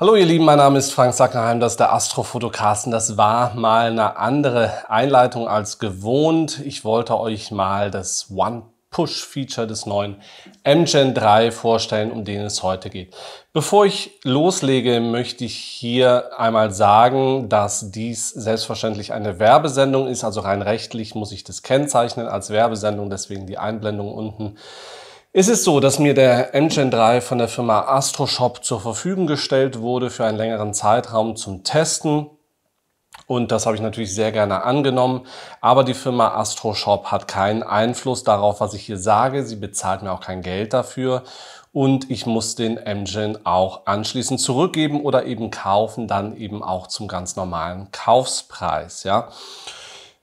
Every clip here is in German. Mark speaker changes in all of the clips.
Speaker 1: Hallo ihr Lieben, mein Name ist Frank Sackerheim, das ist der Astrofotokasten. Das war mal eine andere Einleitung als gewohnt. Ich wollte euch mal das One Push-Feature des neuen MGen 3 vorstellen, um den es heute geht. Bevor ich loslege, möchte ich hier einmal sagen, dass dies selbstverständlich eine Werbesendung ist. Also rein rechtlich muss ich das kennzeichnen als Werbesendung, deswegen die Einblendung unten es ist so, dass mir der Engine 3 von der Firma AstroShop zur Verfügung gestellt wurde für einen längeren Zeitraum zum Testen. Und das habe ich natürlich sehr gerne angenommen. Aber die Firma AstroShop hat keinen Einfluss darauf, was ich hier sage. Sie bezahlt mir auch kein Geld dafür. Und ich muss den Engine auch anschließend zurückgeben oder eben kaufen, dann eben auch zum ganz normalen Kaufspreis. Ja.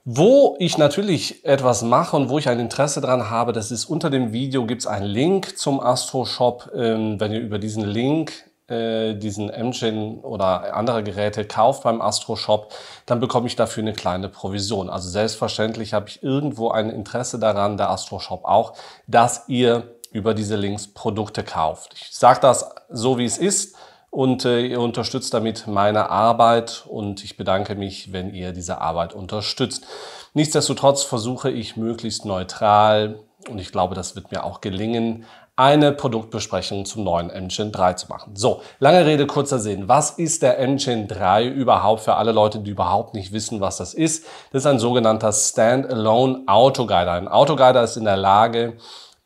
Speaker 1: Wo ich natürlich etwas mache und wo ich ein Interesse dran habe, das ist unter dem Video gibt es einen Link zum Astro Shop. Ähm, wenn ihr über diesen Link äh, diesen Engine oder andere Geräte kauft beim Astro Shop, dann bekomme ich dafür eine kleine Provision. Also selbstverständlich habe ich irgendwo ein Interesse daran, der Astro Shop auch, dass ihr über diese Links Produkte kauft. Ich sage das so, wie es ist und äh, ihr unterstützt damit meine Arbeit und ich bedanke mich, wenn ihr diese Arbeit unterstützt. Nichtsdestotrotz versuche ich möglichst neutral und ich glaube, das wird mir auch gelingen, eine Produktbesprechung zum neuen Engine 3 zu machen. So, lange Rede, kurzer Sinn. Was ist der Engine 3 überhaupt für alle Leute, die überhaupt nicht wissen, was das ist? Das ist ein sogenannter Standalone Autoguider. Ein Autoguider ist in der Lage,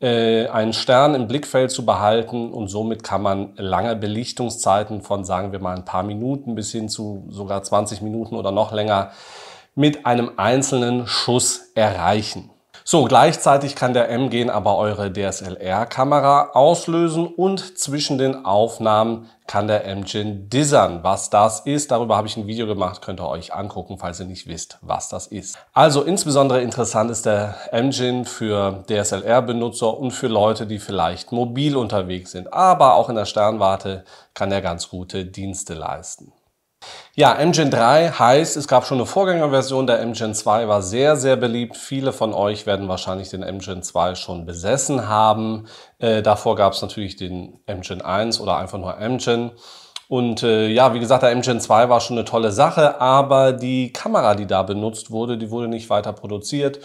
Speaker 1: äh, einen Stern im Blickfeld zu behalten und somit kann man lange Belichtungszeiten von, sagen wir mal, ein paar Minuten bis hin zu sogar 20 Minuten oder noch länger mit einem einzelnen Schuss erreichen. So, gleichzeitig kann der M-Gen aber eure DSLR-Kamera auslösen und zwischen den Aufnahmen kann der M-Gen dissern. Was das ist, darüber habe ich ein Video gemacht, könnt ihr euch angucken, falls ihr nicht wisst, was das ist. Also insbesondere interessant ist der M-Gen für DSLR-Benutzer und für Leute, die vielleicht mobil unterwegs sind. Aber auch in der Sternwarte kann er ganz gute Dienste leisten. Ja, MGen 3 heißt, es gab schon eine Vorgängerversion, der MGen 2 war sehr, sehr beliebt. Viele von euch werden wahrscheinlich den MGen 2 schon besessen haben. Äh, davor gab es natürlich den MGen 1 oder einfach nur MGen. Und äh, ja, wie gesagt, der MGen 2 war schon eine tolle Sache, aber die Kamera, die da benutzt wurde, die wurde nicht weiter produziert.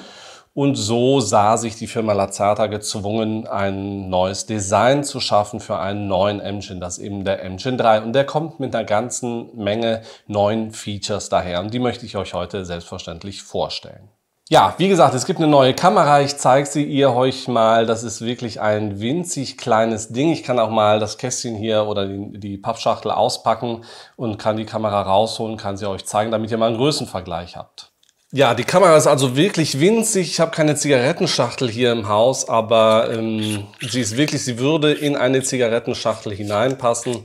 Speaker 1: Und so sah sich die Firma Lazada gezwungen, ein neues Design zu schaffen für einen neuen Engine, das ist eben der Engine 3. Und der kommt mit einer ganzen Menge neuen Features daher. Und die möchte ich euch heute selbstverständlich vorstellen. Ja, wie gesagt, es gibt eine neue Kamera. Ich zeige sie ihr euch mal. Das ist wirklich ein winzig kleines Ding. Ich kann auch mal das Kästchen hier oder die, die Pappschachtel auspacken und kann die Kamera rausholen, kann sie euch zeigen, damit ihr mal einen Größenvergleich habt. Ja, die Kamera ist also wirklich winzig. Ich habe keine Zigarettenschachtel hier im Haus, aber ähm, sie ist wirklich, sie würde in eine Zigarettenschachtel hineinpassen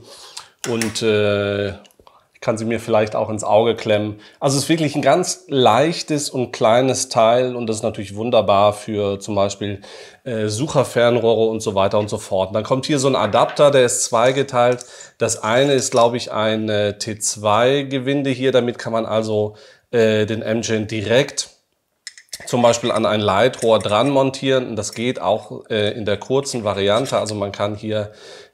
Speaker 1: und äh, kann sie mir vielleicht auch ins Auge klemmen. Also es ist wirklich ein ganz leichtes und kleines Teil und das ist natürlich wunderbar für zum Beispiel äh, Sucherfernrohre und so weiter und so fort. dann kommt hier so ein Adapter, der ist zweigeteilt. Das eine ist, glaube ich, ein äh, T2-Gewinde hier. Damit kann man also äh, den M-Gen direkt zum Beispiel an ein Leitrohr dran montieren. Und das geht auch äh, in der kurzen Variante. Also man kann hier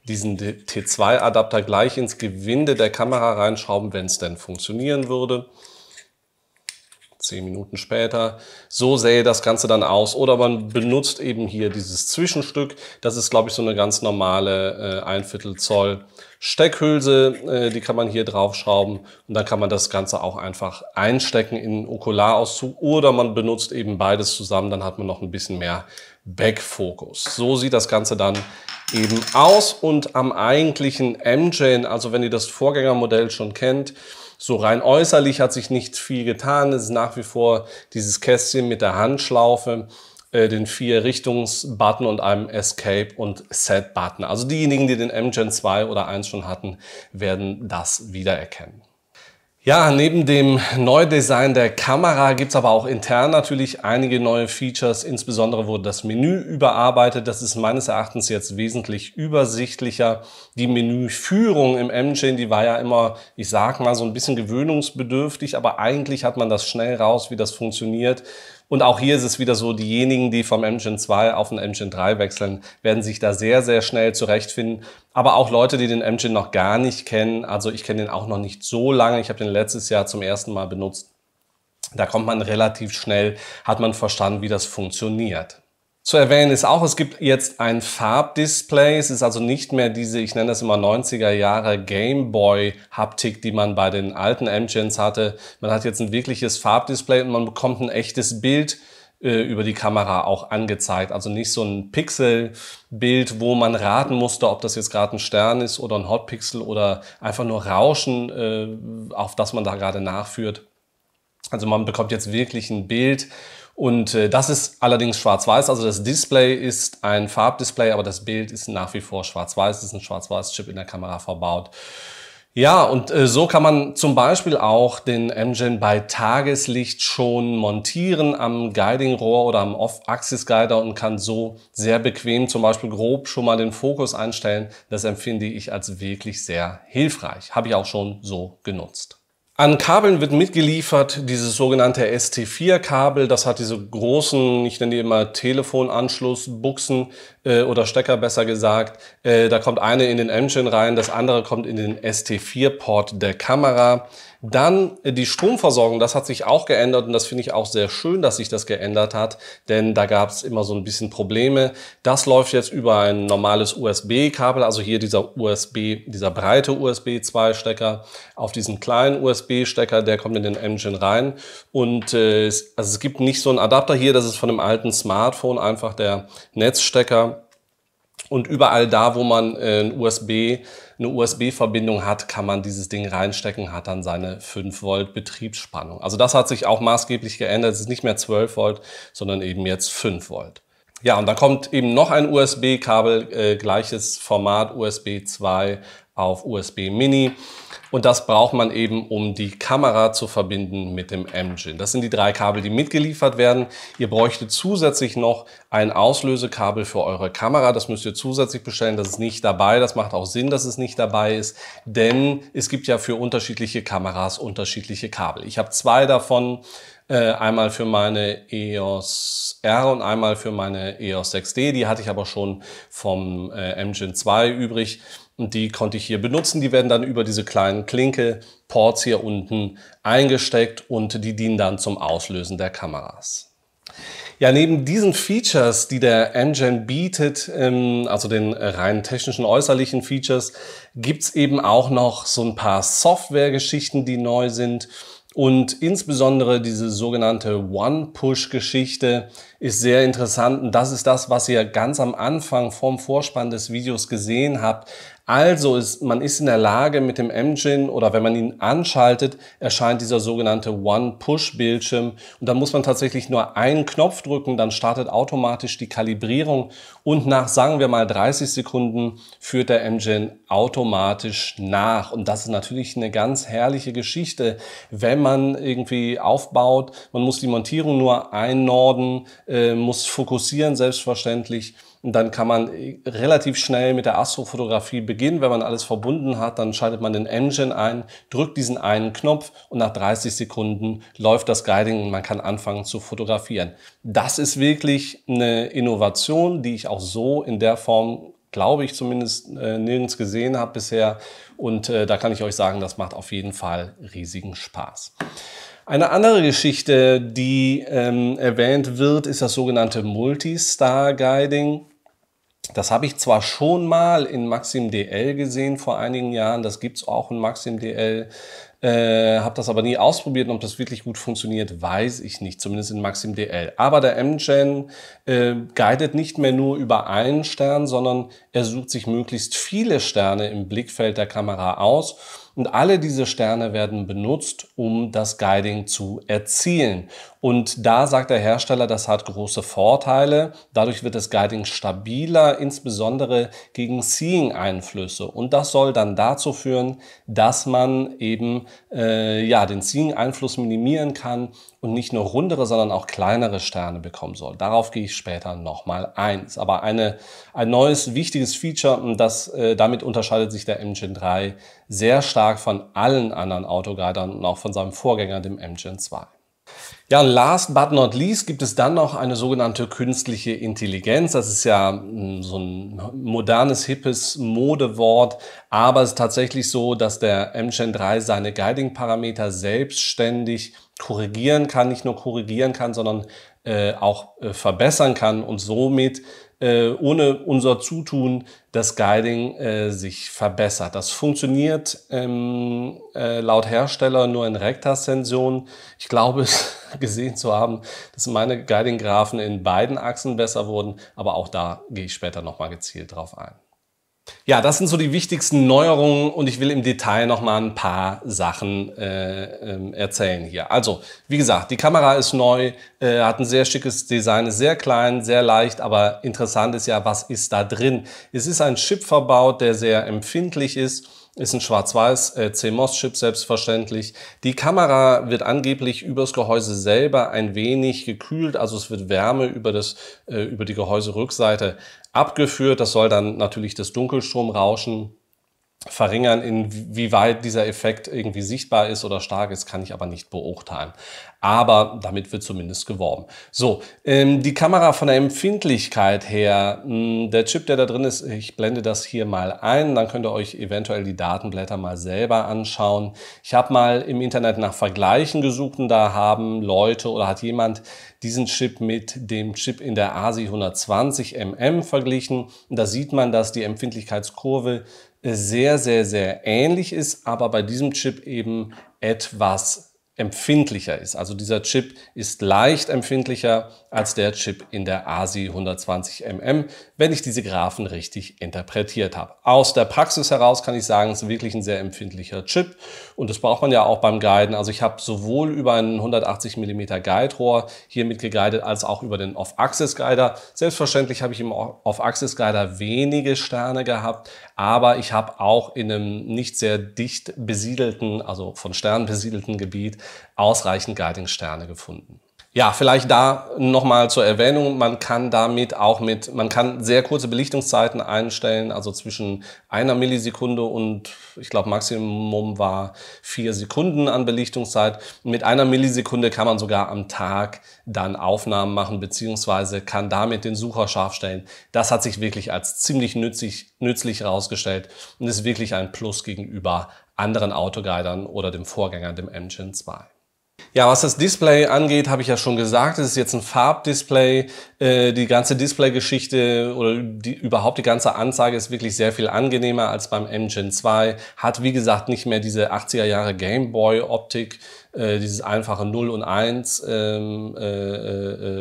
Speaker 1: diesen T2-Adapter gleich ins Gewinde der Kamera reinschrauben, wenn es denn funktionieren würde zehn Minuten später. So sähe das Ganze dann aus. Oder man benutzt eben hier dieses Zwischenstück. Das ist, glaube ich, so eine ganz normale äh, ein Viertel Zoll Steckhülse. Äh, die kann man hier draufschrauben und dann kann man das Ganze auch einfach einstecken in Okularauszug. Oder man benutzt eben beides zusammen, dann hat man noch ein bisschen mehr Backfokus. So sieht das Ganze dann eben aus und am eigentlichen MJN, also wenn ihr das Vorgängermodell schon kennt, so rein äußerlich hat sich nicht viel getan. Es ist nach wie vor dieses Kästchen mit der Handschlaufe äh, den vier Richtungsbutton und einem Escape und Set Button. Also diejenigen, die den MGen 2 oder 1 schon hatten, werden das wiedererkennen. Ja, neben dem Neudesign der Kamera gibt's aber auch intern natürlich einige neue Features. Insbesondere wurde das Menü überarbeitet. Das ist meines Erachtens jetzt wesentlich übersichtlicher. Die Menüführung im M-Chain, die war ja immer, ich sag mal, so ein bisschen gewöhnungsbedürftig, aber eigentlich hat man das schnell raus, wie das funktioniert. Und auch hier ist es wieder so, diejenigen, die vom Engine 2 auf den Engine 3 wechseln, werden sich da sehr, sehr schnell zurechtfinden. Aber auch Leute, die den Engine noch gar nicht kennen, also ich kenne den auch noch nicht so lange, ich habe den letztes Jahr zum ersten Mal benutzt. Da kommt man relativ schnell, hat man verstanden, wie das funktioniert. Zu erwähnen ist auch, es gibt jetzt ein Farbdisplay. Es ist also nicht mehr diese, ich nenne das immer 90er Jahre Gameboy-Haptik, die man bei den alten M-Gens hatte. Man hat jetzt ein wirkliches Farbdisplay und man bekommt ein echtes Bild äh, über die Kamera auch angezeigt. Also nicht so ein Pixelbild, wo man raten musste, ob das jetzt gerade ein Stern ist oder ein Hotpixel oder einfach nur Rauschen, äh, auf das man da gerade nachführt. Also man bekommt jetzt wirklich ein Bild und äh, das ist allerdings schwarz-weiß, also das Display ist ein Farbdisplay, aber das Bild ist nach wie vor schwarz-weiß, es ist ein schwarz-weiß-Chip in der Kamera verbaut. Ja, und äh, so kann man zum Beispiel auch den MGen bei Tageslicht schon montieren am Guiding-Rohr oder am Off-Axis-Guider und kann so sehr bequem zum Beispiel grob schon mal den Fokus einstellen. Das empfinde ich als wirklich sehr hilfreich. Habe ich auch schon so genutzt. An Kabeln wird mitgeliefert dieses sogenannte ST4-Kabel. Das hat diese großen, ich nenne die immer Telefonanschlussbuchsen äh, oder Stecker besser gesagt. Äh, da kommt eine in den engine rein, das andere kommt in den ST4-Port der Kamera. Dann äh, die Stromversorgung, das hat sich auch geändert und das finde ich auch sehr schön, dass sich das geändert hat, denn da gab es immer so ein bisschen Probleme. Das läuft jetzt über ein normales USB-Kabel, also hier dieser USB, dieser breite USB-2-Stecker auf diesen kleinen USB-Stecker, der kommt in den Engine rein. Und äh, also es gibt nicht so einen Adapter hier, das ist von dem alten Smartphone einfach der Netzstecker und überall da, wo man äh, ein USB, eine USB-Verbindung hat, kann man dieses Ding reinstecken, hat dann seine 5 Volt Betriebsspannung. Also das hat sich auch maßgeblich geändert. Es ist nicht mehr 12 Volt, sondern eben jetzt 5 Volt. Ja, und dann kommt eben noch ein USB-Kabel, äh, gleiches Format USB 2 auf USB Mini. Und das braucht man eben, um die Kamera zu verbinden mit dem Engine. Das sind die drei Kabel, die mitgeliefert werden. Ihr bräuchtet zusätzlich noch ein Auslösekabel für eure Kamera. Das müsst ihr zusätzlich bestellen. Das ist nicht dabei. Das macht auch Sinn, dass es nicht dabei ist, denn es gibt ja für unterschiedliche Kameras unterschiedliche Kabel. Ich habe zwei davon äh, einmal für meine EOS R und einmal für meine EOS 6D. Die hatte ich aber schon vom äh, Engine 2 übrig und die konnte ich hier benutzen. Die werden dann über diese kleinen Klinke Ports hier unten eingesteckt und die dienen dann zum Auslösen der Kameras. Ja, neben diesen Features, die der Engine bietet, ähm, also den rein technischen äußerlichen Features, gibt's eben auch noch so ein paar Software-Geschichten, die neu sind. Und insbesondere diese sogenannte One-Push-Geschichte ist sehr interessant. Und das ist das, was ihr ganz am Anfang vom Vorspann des Videos gesehen habt. Also ist, man ist in der Lage mit dem Engine oder wenn man ihn anschaltet, erscheint dieser sogenannte One-Push-Bildschirm und da muss man tatsächlich nur einen Knopf drücken, dann startet automatisch die Kalibrierung und nach, sagen wir mal, 30 Sekunden führt der Engine automatisch nach und das ist natürlich eine ganz herrliche Geschichte, wenn man irgendwie aufbaut, man muss die Montierung nur einnorden, äh, muss fokussieren selbstverständlich und dann kann man äh, relativ schnell mit der Astrofotografie beginnen. Wenn man alles verbunden hat, dann schaltet man den Engine ein, drückt diesen einen Knopf und nach 30 Sekunden läuft das Guiding und man kann anfangen zu fotografieren. Das ist wirklich eine Innovation, die ich auch so in der Form glaube ich zumindest äh, nirgends gesehen habe bisher. Und äh, da kann ich euch sagen, das macht auf jeden Fall riesigen Spaß. Eine andere Geschichte, die ähm, erwähnt wird, ist das sogenannte Multistar-Guiding. Das habe ich zwar schon mal in Maxim DL gesehen vor einigen Jahren, das gibt's auch in Maxim DL, äh, habe das aber nie ausprobiert und ob das wirklich gut funktioniert, weiß ich nicht, zumindest in Maxim DL. Aber der M-Gen äh, guidet nicht mehr nur über einen Stern, sondern er sucht sich möglichst viele Sterne im Blickfeld der Kamera aus und alle diese Sterne werden benutzt, um das Guiding zu erzielen. Und da sagt der Hersteller, das hat große Vorteile. Dadurch wird das Guiding stabiler, insbesondere gegen Seeing-Einflüsse. Und das soll dann dazu führen, dass man eben äh, ja, den Seeing-Einfluss minimieren kann und nicht nur rundere, sondern auch kleinere Sterne bekommen soll. Darauf gehe ich später nochmal ein. aber eine, ein neues wichtiges Feature, das, äh, damit unterscheidet sich der Engine 3 sehr stark von allen anderen Autoguidern und auch von seinem Vorgänger, dem MGen 2. Ja, und last but not least gibt es dann noch eine sogenannte künstliche Intelligenz. Das ist ja hm, so ein modernes, hippes Modewort. Aber es ist tatsächlich so, dass der MGen 3 seine Guiding-Parameter selbstständig korrigieren kann, nicht nur korrigieren kann, sondern äh, auch äh, verbessern kann und somit äh, ohne unser Zutun das Guiding äh, sich verbessert. Das funktioniert ähm, äh, laut Hersteller nur in rektas Ich glaube gesehen zu haben, dass meine Guiding-Graphen in beiden Achsen besser wurden, aber auch da gehe ich später nochmal gezielt drauf ein. Ja, das sind so die wichtigsten Neuerungen und ich will im Detail nochmal ein paar Sachen äh, ähm, erzählen hier. Also, wie gesagt, die Kamera ist neu, äh, hat ein sehr schickes Design, ist sehr klein, sehr leicht, aber interessant ist ja, was ist da drin? Es ist ein Chip verbaut, der sehr empfindlich ist ist ein schwarz-weiß äh, CMOS-Chip selbstverständlich. Die Kamera wird angeblich übers Gehäuse selber ein wenig gekühlt, also es wird Wärme über, das, äh, über die Gehäuserückseite abgeführt. Das soll dann natürlich das Dunkelstromrauschen verringern. Inwieweit dieser Effekt irgendwie sichtbar ist oder stark ist, kann ich aber nicht beurteilen aber damit wird zumindest geworben. So, ähm, die Kamera von der Empfindlichkeit her, mh, hm, der Chip, der da drin ist, ich blende das hier mal ein, dann könnt ihr euch eventuell die Datenblätter mal selber anschauen. Ich habe mal im Internet nach Vergleichen gesucht und da haben Leute oder hat jemand diesen Chip mit dem Chip in der ASI 120 mm verglichen. Und Da sieht man, dass die Empfindlichkeitskurve äh, sehr, sehr, sehr ähnlich ist, aber bei diesem Chip eben etwas empfindlicher ist. Also dieser Chip ist leicht empfindlicher als der Chip in der ASI 120mm, wenn ich diese Graphen richtig interpretiert habe. Aus der Praxis heraus kann ich sagen, es ist wirklich ein sehr empfindlicher Chip und das braucht man ja auch beim Guiden. Also ich habe sowohl über einen 180 mm Guide-Rohr hiermit geguidet, als auch über den Off-Axis-Guider. Selbstverständlich habe ich im Off-Axis-Guider wenige Sterne gehabt, aber ich habe auch in einem nicht sehr dicht besiedelten, also von Sternen besiedelten Gebiet ausreichend Guiding-Sterne gefunden. Ja, vielleicht da nochmal zur Erwähnung, man kann damit auch mit, man kann sehr kurze Belichtungszeiten einstellen, also zwischen einer Millisekunde und ich glaube Maximum war vier Sekunden an Belichtungszeit. Mit einer Millisekunde kann man sogar am Tag dann Aufnahmen machen, beziehungsweise kann damit den Sucher scharf stellen. Das hat sich wirklich als ziemlich nützlich, nützlich herausgestellt und ist wirklich ein Plus gegenüber anderen Autoguidern oder dem Vorgänger, dem Engine 2. Ja, was das Display angeht, habe ich ja schon gesagt, es ist jetzt ein Farbdisplay. Äh, die ganze Display-Geschichte oder die, überhaupt die ganze Anzeige ist wirklich sehr viel angenehmer als beim M-Gen 2. Hat, wie gesagt, nicht mehr diese 80er Jahre Gameboy-Optik, äh, dieses einfache 0 und 1 ähm, äh,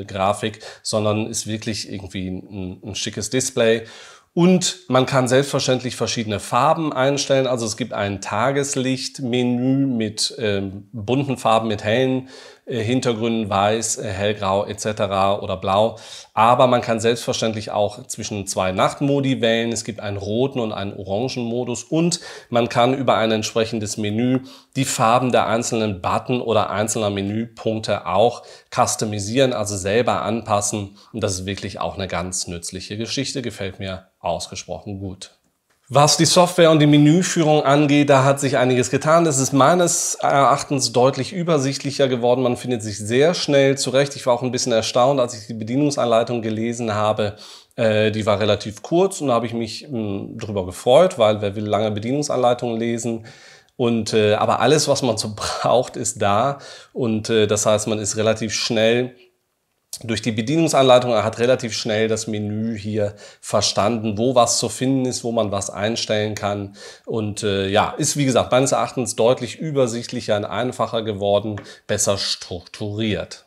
Speaker 1: äh, Grafik, sondern ist wirklich irgendwie ein, ein schickes Display. Und man kann selbstverständlich verschiedene Farben einstellen. Also es gibt ein Tageslichtmenü mit ähm, bunten Farben, mit hellen äh, Hintergründen weiß, äh, hellgrau etc. oder blau. Aber man kann selbstverständlich auch zwischen zwei Nachtmodi wählen. Es gibt einen roten und einen orangen Modus und man kann über ein entsprechendes Menü die Farben der einzelnen Button oder einzelner Menüpunkte auch customisieren, also selber anpassen. Und das ist wirklich auch eine ganz nützliche Geschichte. Gefällt mir ausgesprochen gut. Was die Software und die Menüführung angeht, da hat sich einiges getan. Das ist meines Erachtens deutlich übersichtlicher geworden. Man findet sich sehr schnell zurecht. Ich war auch ein bisschen erstaunt, als ich die Bedienungsanleitung gelesen habe. Äh, die war relativ kurz und da habe ich mich mh, hm, drüber gefreut, weil wer will lange Bedienungsanleitungen lesen? Und äh, aber alles, was man so braucht, ist da. Und äh, das heißt, man ist relativ schnell durch die Bedienungsanleitung, er hat relativ schnell das Menü hier verstanden, wo was zu finden ist, wo man was einstellen kann. Und äh, ja, ist wie gesagt meines Erachtens deutlich übersichtlicher und einfacher geworden, besser strukturiert.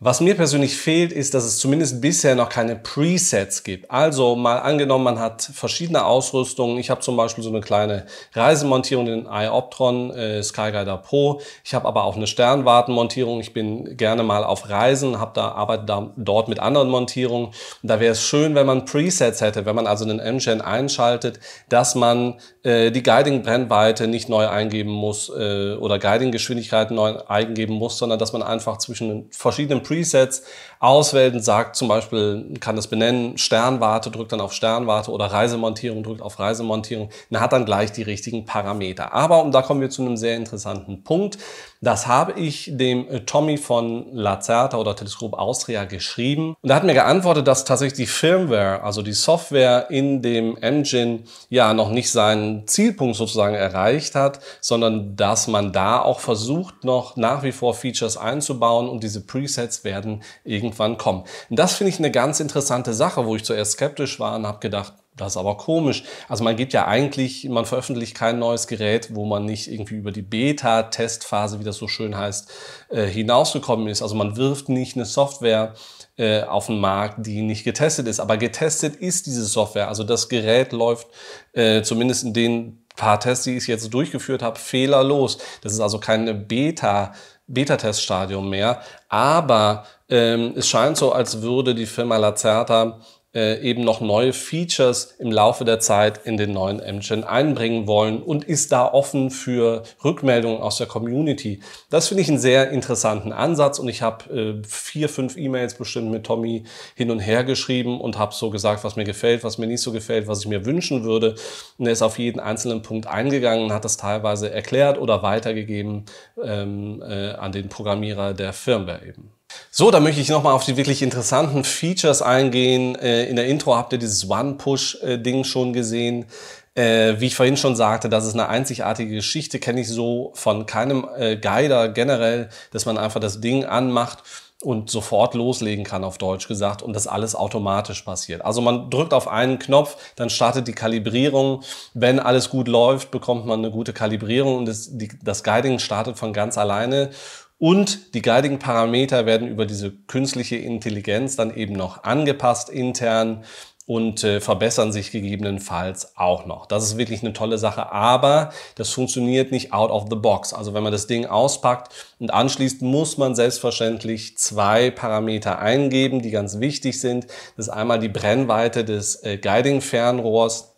Speaker 1: Was mir persönlich fehlt, ist, dass es zumindest bisher noch keine Presets gibt. Also mal angenommen, man hat verschiedene Ausrüstungen. Ich habe zum Beispiel so eine kleine Reisemontierung, den iOptron äh, Skyguider Pro. Ich habe aber auch eine Sternwartenmontierung. Ich bin gerne mal auf Reisen, habe da arbeite da, dort mit anderen Montierungen. Und da wäre es schön, wenn man Presets hätte, wenn man also einen M-Gen einschaltet, dass man äh, die Guiding-Brennweite nicht neu eingeben muss äh, oder Guiding-Geschwindigkeiten neu eingeben muss, sondern dass man einfach zwischen verschiedenen Presets auswählt und sagt zum Beispiel, kann das benennen, Sternwarte, drückt dann auf Sternwarte oder Reisemontierung, drückt auf Reisemontierung dann hat dann gleich die richtigen Parameter. Aber, und da kommen wir zu einem sehr interessanten Punkt, das habe ich dem äh, Tommy von Lazerta oder Teleskop Austria geschrieben und er hat mir geantwortet, dass tatsächlich die Firmware, also die Software in dem Engine ja noch nicht seinen Zielpunkt sozusagen erreicht hat, sondern dass man da auch versucht, noch nach wie vor Features einzubauen und diese Presets gesetzt werden, irgendwann kommen. Und das finde ich eine ganz interessante Sache, wo ich zuerst skeptisch war und habe gedacht, das ist aber komisch. Also man gibt ja eigentlich, man veröffentlicht kein neues Gerät, wo man nicht irgendwie über die Beta-Testphase, wie das so schön heißt, äh, hinausgekommen ist. Also man wirft nicht eine Software äh, auf den Markt, die nicht getestet ist. Aber getestet ist diese Software. Also das Gerät läuft äh, zumindest in den paar Tests, die ich jetzt durchgeführt habe, fehlerlos. Das ist also keine Beta. testphase Beta-Test-Stadium mehr. Aber ähm, es scheint so, als würde die Firma Lacerta äh, eben noch neue Features im Laufe der Zeit in den neuen MGen einbringen wollen und ist da offen für Rückmeldungen aus der Community. Das finde ich einen sehr interessanten Ansatz und ich habe äh, vier, fünf E-Mails bestimmt mit Tommy hin und her geschrieben und habe so gesagt, was mir gefällt, was mir nicht so gefällt, was ich mir wünschen würde. Und er ist auf jeden einzelnen Punkt eingegangen und hat das teilweise erklärt oder weitergegeben ähm, äh, an den Programmierer der Firmware eben. So, da möchte ich nochmal auf die wirklich interessanten Features eingehen. Äh, in der Intro habt ihr dieses One-Push-Ding schon gesehen. Äh, wie ich vorhin schon sagte, das ist eine einzigartige Geschichte, kenne ich so von keinem äh, Guider generell, dass man einfach das Ding anmacht und sofort loslegen kann, auf Deutsch gesagt, und das alles automatisch passiert. Also man drückt auf einen Knopf, dann startet die Kalibrierung. Wenn alles gut läuft, bekommt man eine gute Kalibrierung und das, die, das Guiding startet von ganz alleine. Und die guiding Parameter werden über diese künstliche Intelligenz dann eben noch angepasst intern und äh, verbessern sich gegebenenfalls auch noch. Das ist wirklich eine tolle Sache, aber das funktioniert nicht out of the box. Also wenn man das Ding auspackt und anschließt, muss man selbstverständlich zwei Parameter eingeben, die ganz wichtig sind. Das ist einmal die Brennweite des äh, Guiding-Fernrohrs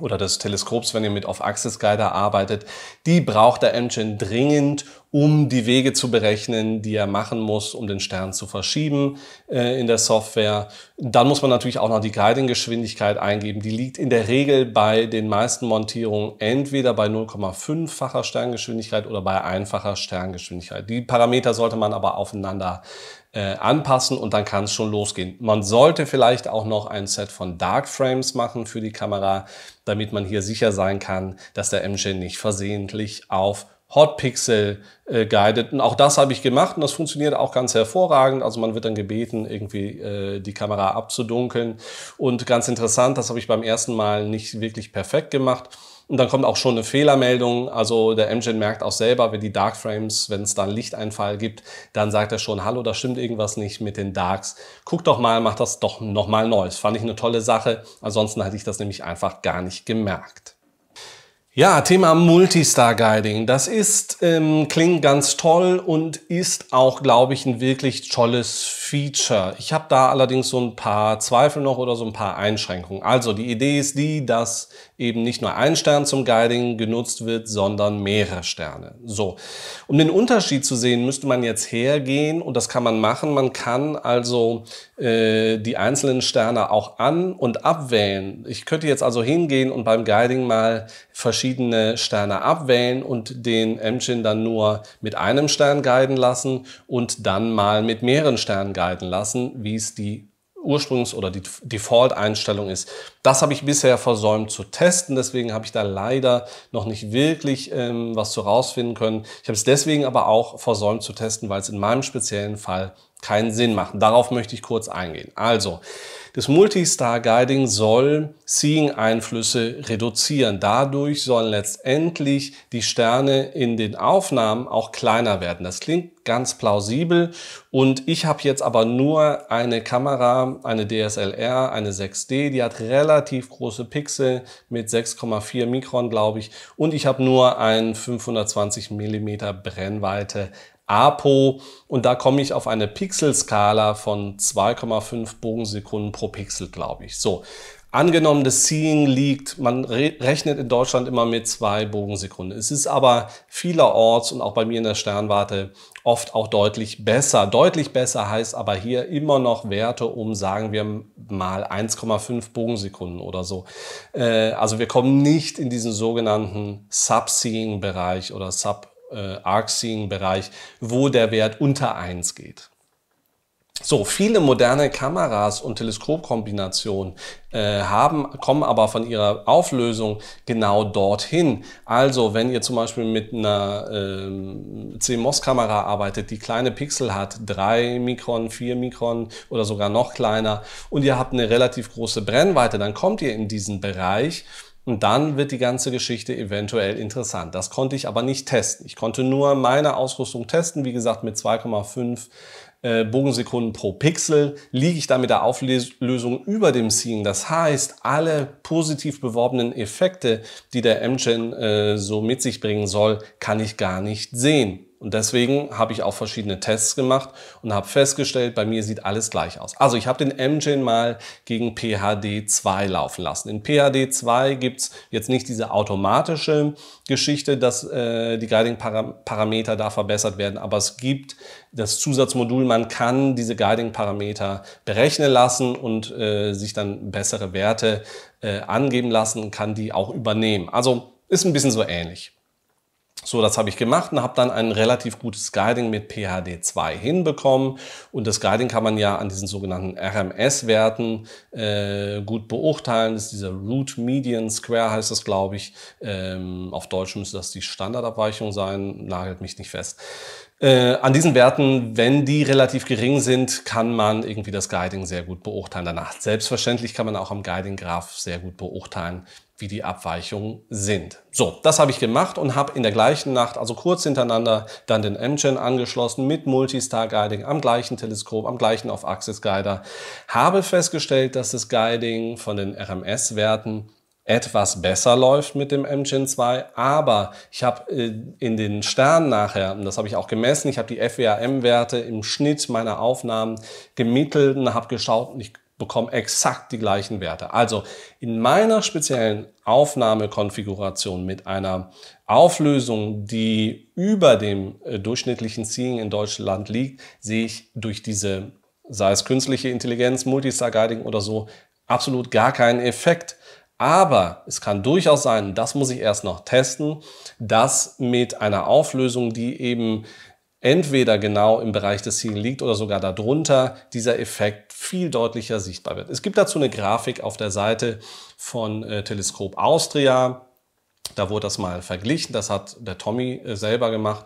Speaker 1: oder des Teleskops, wenn ihr mit Off-Axis-Guider arbeitet. Die braucht der Engine dringend, um die Wege zu berechnen, die er machen muss, um den Stern zu verschieben äh, in der Software. Dann muss man natürlich auch noch die Guiding-Geschwindigkeit eingeben. Die liegt in der Regel bei den meisten Montierungen entweder bei 0,5-facher Sterngeschwindigkeit oder bei einfacher Sterngeschwindigkeit. Die Parameter sollte man aber aufeinander äh, anpassen und dann kann es schon losgehen. Man sollte vielleicht auch noch ein Set von Dark Frames machen für die Kamera, damit man hier sicher sein kann, dass der MJ nicht versehentlich auf Hotpixel äh, guided. Und Auch das habe ich gemacht und das funktioniert auch ganz hervorragend. Also man wird dann gebeten, irgendwie äh, die Kamera abzudunkeln. Und ganz interessant, das habe ich beim ersten Mal nicht wirklich perfekt gemacht. Und dann kommt auch schon eine Fehlermeldung. Also der Engine merkt auch selber, wenn die Dark Frames, wenn es da einen Lichteinfall gibt, dann sagt er schon, hallo, da stimmt irgendwas nicht mit den Darks. Guck doch mal, mach das doch nochmal neu. Das fand ich eine tolle Sache. Ansonsten hatte ich das nämlich einfach gar nicht gemerkt. Ja, Thema Multistar Guiding. Das ist, ähm, klingt ganz toll und ist auch, glaube ich, ein wirklich tolles Feature. Ich habe da allerdings so ein paar Zweifel noch oder so ein paar Einschränkungen. Also die Idee ist die, dass eben nicht nur ein Stern zum Guiding genutzt wird, sondern mehrere Sterne. So, um den Unterschied zu sehen, müsste man jetzt hergehen und das kann man machen. Man kann also äh, die einzelnen Sterne auch an- und abwählen. Ich könnte jetzt also hingehen und beim Guiding mal verschiedene Sterne abwählen und den Emchin dann nur mit einem Stern guiden lassen und dann mal mit mehreren Sternen guiden lassen, wie es die Ursprungs- oder die Default-Einstellung ist. Das habe ich bisher versäumt zu testen, deswegen habe ich da leider noch nicht wirklich ähm, was zu rausfinden können. Ich habe es deswegen aber auch versäumt zu testen, weil es in meinem speziellen Fall keinen Sinn machen. Darauf möchte ich kurz eingehen. Also, das Multistar-Guiding soll Seeing-Einflüsse reduzieren. Dadurch sollen letztendlich die Sterne in den Aufnahmen auch kleiner werden. Das klingt ganz plausibel und ich habe jetzt aber nur eine Kamera, eine DSLR, eine 6D, die hat relativ große Pixel mit 6,4 Mikron, glaube ich, und ich habe nur ein 520 Millimeter Brennweite APO und da komme ich auf eine Pixelskala von 2,5 Bogensekunden pro Pixel, glaube ich. So, angenommen, das Seeing liegt, man re rechnet in Deutschland immer mit zwei Bogensekunden. Es ist aber vielerorts und auch bei mir in der Sternwarte oft auch deutlich besser. Deutlich besser heißt aber hier immer noch Werte um, sagen wir mal, 1,5 Bogensekunden oder so. Äh, also wir kommen nicht in diesen sogenannten Sub-Seeing-Bereich oder Sub- äh, Arc-Seeing-Bereich, wo der Wert unter 1 geht. So, viele moderne Kameras und Teleskopkombinationen äh, haben, kommen aber von ihrer Auflösung genau dorthin. Also, wenn ihr zum Beispiel mit einer äh, CMOS-Kamera arbeitet, die kleine Pixel hat, 3 Mikron, 4 Mikron oder sogar noch kleiner, und ihr habt eine relativ große Brennweite, dann kommt ihr in diesen Bereich und dann wird die ganze Geschichte eventuell interessant. Das konnte ich aber nicht testen. Ich konnte nur meine Ausrüstung testen. Wie gesagt, mit 2,5 äh, Bogensekunden pro Pixel liege ich da mit der Auflösung über dem Seeing. Das heißt, alle positiv beworbenen Effekte, die der MGen äh, so mit sich bringen soll, kann ich gar nicht sehen. Und deswegen habe ich auch verschiedene Tests gemacht und habe festgestellt, bei mir sieht alles gleich aus. Also ich habe den MGen mal gegen PHD 2 laufen lassen. In PHD 2 gibt's jetzt nicht diese automatische Geschichte, dass äh, die Guiding-Parameter da verbessert werden, aber es gibt das Zusatzmodul, man kann diese Guiding-Parameter berechnen lassen und äh, sich dann bessere Werte äh, angeben lassen, kann die auch übernehmen. Also ist ein bisschen so ähnlich. So, das habe ich gemacht und habe dann ein relativ gutes Guiding mit PHD2 hinbekommen. Und das Guiding kann man ja an diesen sogenannten RMS-Werten äh, gut beurteilen. Das ist dieser Root Median Square heißt das, glaube ich. Ähm, auf Deutsch müsste das die Standardabweichung sein, nagelt mich nicht fest. Äh, an diesen Werten, wenn die relativ gering sind, kann man irgendwie das Guiding sehr gut beurteilen. Danach selbstverständlich kann man auch am Guiding-Graph sehr gut beurteilen, wie die Abweichungen sind. So, das habe ich gemacht und habe in der gleichen Nacht, also kurz hintereinander, dann den MGen angeschlossen mit Multistar-Guiding am gleichen Teleskop, am gleichen Off-Axis-Guider. Habe festgestellt, dass das Guiding von den RMS-Werten etwas besser läuft mit dem MGen 2, aber ich habe äh, in den Sternen nachher, und das habe ich auch gemessen, ich habe die FWAM-Werte im Schnitt meiner Aufnahmen gemittelt und habe geschaut und ich bekomme exakt die gleichen Werte. Also in meiner speziellen Aufnahmekonfiguration mit einer Auflösung, die über dem äh, durchschnittlichen Seeing in Deutschland liegt, sehe ich durch diese, sei es künstliche Intelligenz, Multistar-Guiding oder so, absolut gar keinen Effekt aber es kann durchaus sein, das muss ich erst noch testen, dass mit einer Auflösung, die eben entweder genau im Bereich des Zielen liegt oder sogar darunter, dieser Effekt viel deutlicher sichtbar wird. Es gibt dazu eine Grafik auf der Seite von äh, Teleskop Austria. Da wurde das mal verglichen, das hat der Tommy äh, selber gemacht.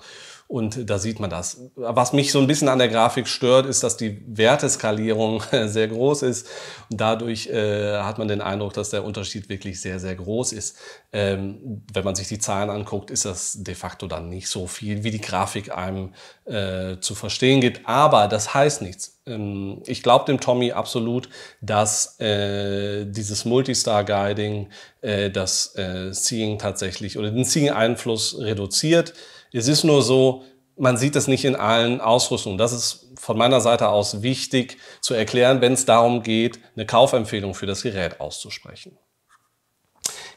Speaker 1: Und da sieht man das. Was mich so ein bisschen an der Grafik stört, ist, dass die Werteskalierung sehr groß ist. Und dadurch äh, hat man den Eindruck, dass der Unterschied wirklich sehr, sehr groß ist. Ähm, wenn man sich die Zahlen anguckt, ist das de facto dann nicht so viel, wie die Grafik einem äh, zu verstehen gibt. Aber das heißt nichts. Ähm, ich glaube dem Tommy absolut, dass äh, dieses Multistar-Guiding äh, das äh, Seeing tatsächlich oder den Seeing-Einfluss reduziert. Es ist nur so, man sieht es nicht in allen Ausrüstungen. Das ist von meiner Seite aus wichtig zu erklären, wenn es darum geht, eine Kaufempfehlung für das Gerät auszusprechen.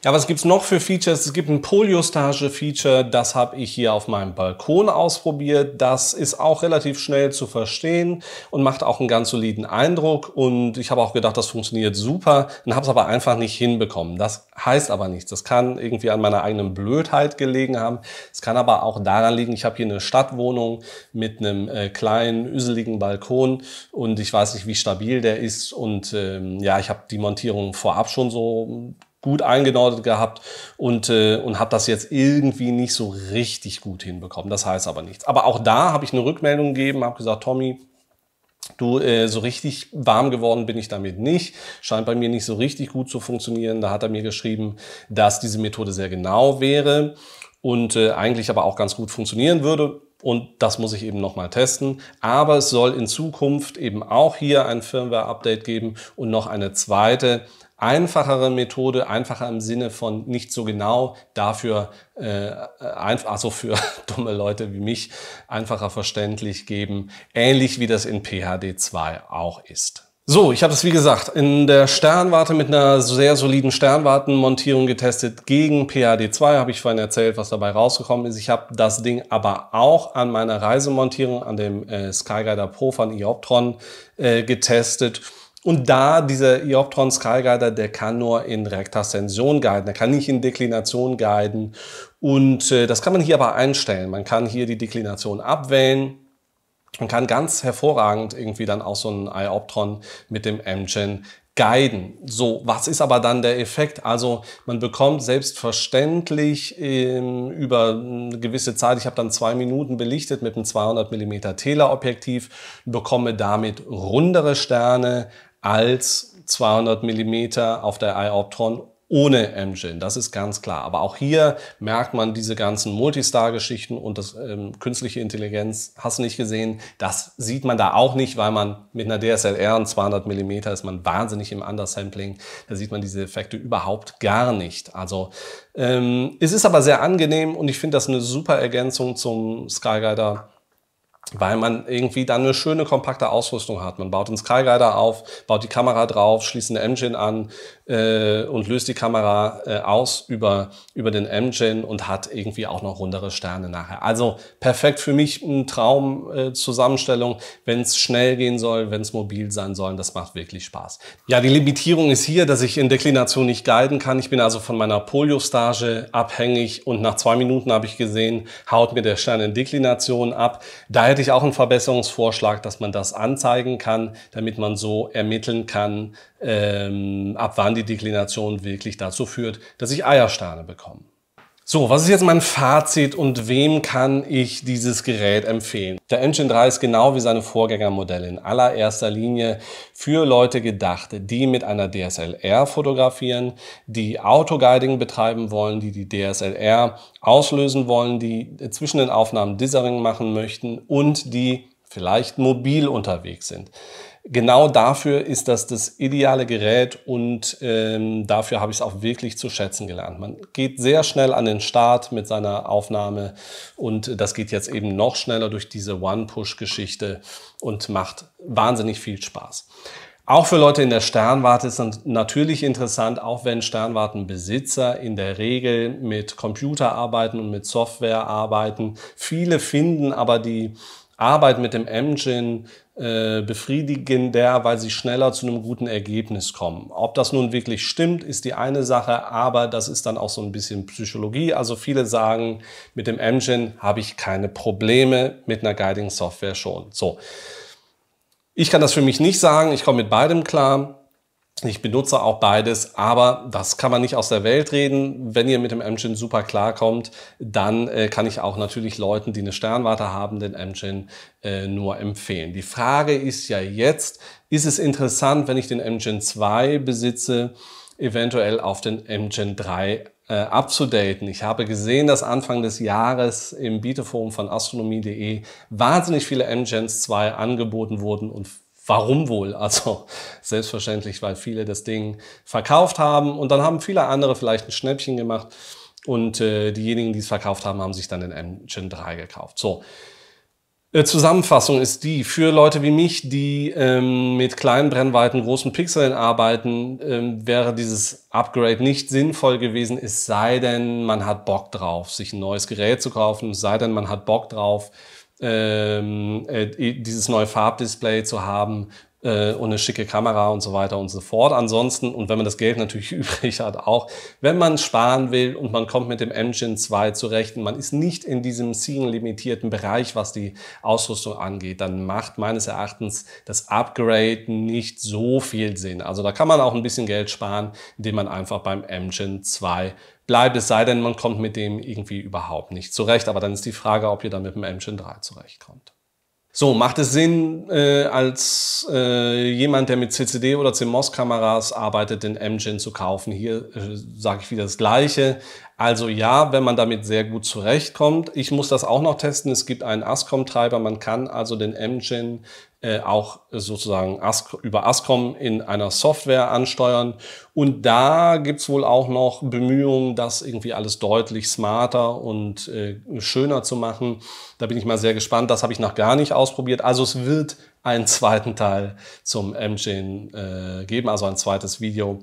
Speaker 1: Ja, was gibt's noch für Features? Es gibt ein Poliostage-Feature, das habe ich hier auf meinem Balkon ausprobiert. Das ist auch relativ schnell zu verstehen und macht auch einen ganz soliden Eindruck. Und ich habe auch gedacht, das funktioniert super und habe es aber einfach nicht hinbekommen. Das heißt aber nichts. Das kann irgendwie an meiner eigenen Blödheit gelegen haben. Es kann aber auch daran liegen, ich habe hier eine Stadtwohnung mit einem äh, kleinen, üseligen Balkon und ich weiß nicht, wie stabil der ist. Und ähm, ja, ich habe die Montierung vorab schon so gut eingenordet gehabt und, äh, und habe das jetzt irgendwie nicht so richtig gut hinbekommen. Das heißt aber nichts. Aber auch da habe ich eine Rückmeldung gegeben, habe gesagt, Tommy, Du, äh, so richtig warm geworden bin ich damit nicht. Scheint bei mir nicht so richtig gut zu funktionieren. Da hat er mir geschrieben, dass diese Methode sehr genau wäre und äh, eigentlich aber auch ganz gut funktionieren würde. Und das muss ich eben nochmal testen. Aber es soll in Zukunft eben auch hier ein Firmware-Update geben und noch eine zweite einfachere Methode, einfacher im Sinne von nicht so genau, dafür äh, also für dumme Leute wie mich einfacher verständlich geben, ähnlich wie das in PHD 2 auch ist. So, ich habe das wie gesagt in der Sternwarte mit einer sehr soliden Sternwartenmontierung getestet gegen PHD2, habe ich vorhin erzählt, was dabei rausgekommen ist. Ich habe das Ding aber auch an meiner Reisemontierung, an dem äh, Skyguider Pro von Ioptron äh, getestet und da dieser Ioptron Skyguider, der kann nur in Rektascension guiden, der kann nicht in Deklination guiden. Und äh, das kann man hier aber einstellen. Man kann hier die Deklination abwählen. Man kann ganz hervorragend irgendwie dann auch so einen Ioptron mit dem M-Gen guiden. So, was ist aber dann der Effekt? Also man bekommt selbstverständlich ähm, über eine gewisse Zeit, ich habe dann zwei Minuten belichtet mit einem 200 mm Teleobjektiv, bekomme damit rundere Sterne, als 200 Millimeter auf der iOptron ohne Engine, das ist ganz klar. Aber auch hier merkt man diese ganzen Multistar-Geschichten und das ähm, künstliche Intelligenz, hast du nicht gesehen, das sieht man da auch nicht, weil man mit einer DSLR und 200 mm ist man wahnsinnig im Undersampling, da sieht man diese Effekte überhaupt gar nicht. Also ähm, es ist aber sehr angenehm und ich finde das eine super Ergänzung zum Skyguider weil man irgendwie dann eine schöne kompakte Ausrüstung hat. Man baut einen Skyguider auf, baut die Kamera drauf, schließt eine M-Gin an äh, und löst die Kamera äh, aus über, über den M-Gin und hat irgendwie auch noch rundere Sterne nachher. Also perfekt für mich eine Traumzusammenstellung, äh, wenn es schnell gehen soll, wenn es mobil sein soll. Das macht wirklich Spaß. Ja, die Limitierung ist hier, dass ich in Deklination nicht guiden kann. Ich bin also von meiner Poliostage abhängig und nach zwei Minuten habe ich gesehen, haut mir der Stern in Deklination ab. Daher hätte ich auch einen Verbesserungsvorschlag, dass man das anzeigen kann, damit man so ermitteln kann, ähm, ab wann die Deklination wirklich dazu führt, dass ich Eiersteine bekomme. So, was ist jetzt mein Fazit und wem kann ich dieses Gerät empfehlen? Der Engine 3 ist genau wie seine Vorgängermodelle in allererster Linie für Leute gedacht, die mit einer DSLR fotografieren, die Autoguiding betreiben wollen, die die DSLR auslösen wollen, die zwischen den Aufnahmen Dithering machen möchten und die vielleicht mobil unterwegs sind genau dafür ist das das ideale Gerät und ähm, dafür habe ich es auch wirklich zu schätzen gelernt. Man geht sehr schnell an den Start mit seiner Aufnahme und das geht jetzt eben noch schneller durch diese One-Push-Geschichte und macht wahnsinnig viel Spaß. Auch für Leute in der Sternwarte ist natürlich interessant, auch wenn Sternwartenbesitzer in der Regel mit Computer arbeiten und mit Software arbeiten. Viele finden aber die Arbeit mit dem Engine äh, befriedigen der, weil sie schneller zu einem guten Ergebnis kommen. Ob das nun wirklich stimmt, ist die eine Sache, aber das ist dann auch so ein bisschen Psychologie. Also viele sagen, mit dem Engine habe ich keine Probleme, mit einer Guiding Software schon. So. Ich kann das für mich nicht sagen, ich komme mit beidem klar. Ich benutze auch beides, aber das kann man nicht aus der Welt reden. Wenn ihr mit dem M-Gin super klarkommt, dann äh, kann ich auch natürlich Leuten, die eine Sternwarte haben, den M-Gin äh, nur empfehlen. Die Frage ist ja jetzt, ist es interessant, wenn ich den M-Gin 2 besitze, eventuell auf den M-Gin 3 äh, abzudaten. Ich habe gesehen, dass Anfang des Jahres im Bieteforum von astronomie.de wahnsinnig viele M-Gens 2 angeboten wurden und Warum wohl? Also selbstverständlich, weil viele das Ding verkauft haben und dann haben viele andere vielleicht ein Schnäppchen gemacht und äh, diejenigen, die es verkauft haben, haben sich dann den Engine 3 gekauft. So. Äh, Zusammenfassung ist die, für Leute wie mich, die ähm, mit kleinen Brennweiten, großen Pixeln arbeiten, ähm, wäre dieses Upgrade nicht sinnvoll gewesen, es sei denn, man hat Bock drauf, sich ein neues Gerät zu kaufen, es sei denn, man hat Bock drauf, ähm, äh, dieses neue Farbdisplay zu haben äh, und eine schicke Kamera und so weiter und so fort. Ansonsten, und wenn man das Geld natürlich übrig hat, auch wenn man sparen will und man kommt mit dem Engine 2 zurecht und man ist nicht in diesem Seeing-limitierten Bereich, was die Ausrüstung angeht, dann macht meines Erachtens das Upgrade nicht so viel Sinn. Also da kann man auch ein bisschen Geld sparen, indem man einfach beim Engine 2 bleibt, es sei denn, man kommt mit dem irgendwie überhaupt nicht zurecht. Aber dann ist die Frage, ob ihr dann mit dem Engine 3 zurechtkommt. So, macht es Sinn, äh, als äh, jemand, der mit CCD oder CMOS-Kameras arbeitet, den Mgen zu kaufen? Hier äh, sage ich wieder das Gleiche. Also ja, wenn man damit sehr gut zurechtkommt. Ich muss das auch noch testen. Es gibt einen ASCOM-Treiber. Man kann also den MGen äh, auch sozusagen über ASCOM in einer Software ansteuern. Und da gibt's wohl auch noch Bemühungen, das irgendwie alles deutlich smarter und äh, schöner zu machen. Da bin ich mal sehr gespannt. Das habe ich noch gar nicht ausprobiert. Also es wird einen zweiten Teil zum MGen äh, geben, also ein zweites Video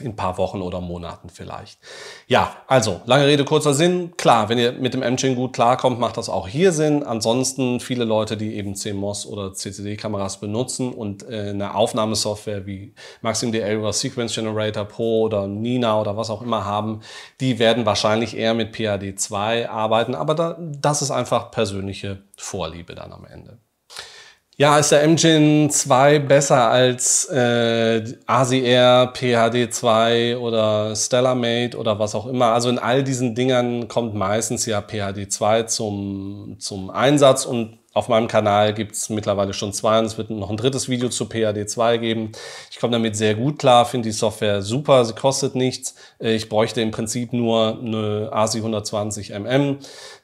Speaker 1: in ein paar Wochen oder Monaten vielleicht. Ja, also lange Rede, kurzer Sinn. Klar, wenn ihr mit dem M-Chain gut klarkommt, macht das auch hier Sinn. Ansonsten viele Leute, die eben CMOS oder CCD-Kameras benutzen und äh, eine Aufnahmesoftware wie MaximDL oder Sequence Generator Pro oder Nina oder was auch immer haben, die werden wahrscheinlich eher mit PAD2 arbeiten. Aber da, das ist einfach persönliche Vorliebe dann am Ende. Ja, ist der Engine 2 besser als äh, ASIR, PHD2 oder Stellarmate oder was auch immer? Also in all diesen Dingern kommt meistens ja PHD2 zum, zum Einsatz und auf meinem Kanal gibt's mittlerweile schon zwei und es wird noch ein drittes Video zu PHD 2 geben. Ich komme damit sehr gut klar, finde die Software super, sie kostet nichts. Äh, ich bräuchte im Prinzip nur eine ASI 120 mm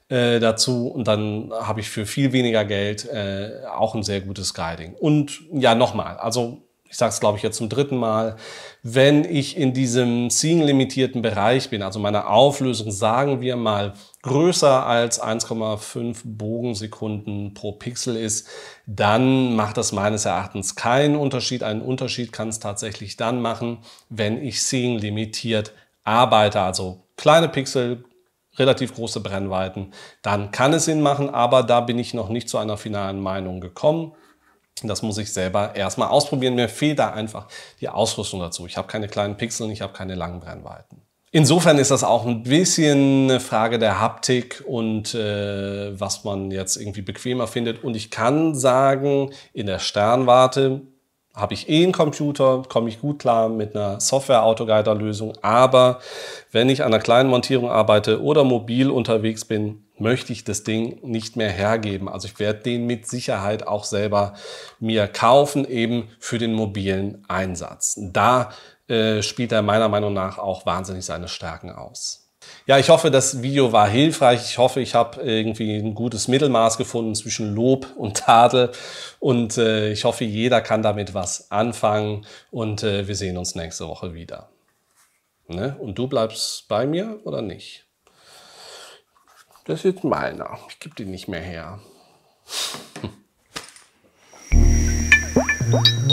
Speaker 1: äh, dazu und dann habe ich für viel weniger Geld äh, auch ein sehr gutes Guiding. Und ja, nochmal, also ich sage es glaube ich jetzt zum dritten Mal, wenn ich in diesem seeing-limitierten Bereich bin, also meine Auflösung, sagen wir mal, größer als 1,5 Bogensekunden pro Pixel ist, dann macht das meines Erachtens keinen Unterschied. Einen Unterschied kann es tatsächlich dann machen, wenn ich seeing limitiert arbeite, also kleine Pixel, relativ große Brennweiten, dann kann es Sinn machen, aber da bin ich noch nicht zu einer finalen Meinung gekommen. Das muss ich selber erstmal ausprobieren. Mir fehlt da einfach die Ausrüstung dazu. Ich habe keine kleinen Pixeln, ich habe keine langen Brennweiten. Insofern ist das auch ein bisschen eine Frage der Haptik und äh, was man jetzt irgendwie bequemer findet. Und ich kann sagen, in der Sternwarte habe ich eh einen Computer, komme ich gut klar mit einer Software-Autoguider-Lösung. Aber wenn ich an einer kleinen Montierung arbeite oder mobil unterwegs bin, möchte ich das Ding nicht mehr hergeben. Also ich werde den mit Sicherheit auch selber mir kaufen, eben für den mobilen Einsatz. Da äh, spielt er meiner Meinung nach auch wahnsinnig seine Stärken aus. Ja, ich hoffe, das Video war hilfreich. Ich hoffe, ich habe irgendwie ein gutes Mittelmaß gefunden zwischen Lob und Tadel. Und äh, ich hoffe, jeder kann damit was anfangen. Und äh, wir sehen uns nächste Woche wieder. Ne? Und du bleibst bei mir oder nicht? Das ist meiner. Ich gebe den nicht mehr her. Hm.